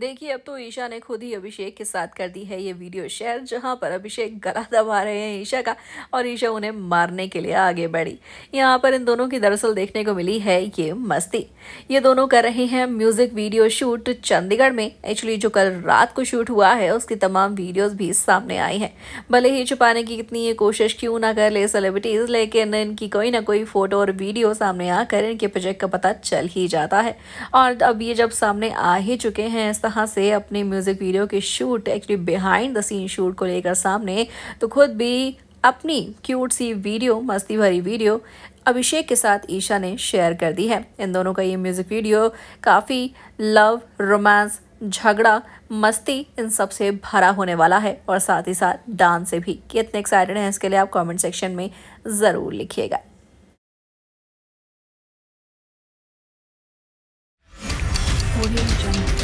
देखिए अब तो ईशा ने खुद ही अभिषेक के साथ कर दी है ये वीडियो शेयर जहां पर अभिषेक गला दबा रहे हैं ईशा का और ईशा उन्हें मारने के लिए आगे बढ़ी यहां पर इन दोनों की दरअसल देखने को मिली है ये मस्ती ये दोनों कर रहे हैं म्यूजिक वीडियो शूट चंडीगढ़ में एक्चुअली जो कल रात को शूट हुआ है उसकी तमाम वीडियोज भी सामने आई है भले ही छुपाने की कितनी ये कोशिश क्यों ना कर ले सेलिब्रिटीज़ लेकिन इनकी कोई ना कोई फ़ोटो और वीडियो सामने आकर इनके प्रोजेक्ट का पता चल ही जाता है और अब ये जब सामने आ ही चुके हैं तरह से अपने म्यूज़िक वीडियो के shoot actually behind the scene shoot को लेकर सामने तो खुद भी अपनी क्यूट सी वीडियो मस्ती भरी वीडियो अभिषेक के साथ ईशा ने शेयर कर दी है इन दोनों का ये म्यूज़िक वीडियो काफ़ी लव रोमांस झगड़ा मस्ती इन सब से भरा होने वाला है और साथ ही साथ डांस से भी कितने एक्साइटेड हैं इसके लिए आप कमेंट सेक्शन में ज़रूर लिखिएगा audio jungle.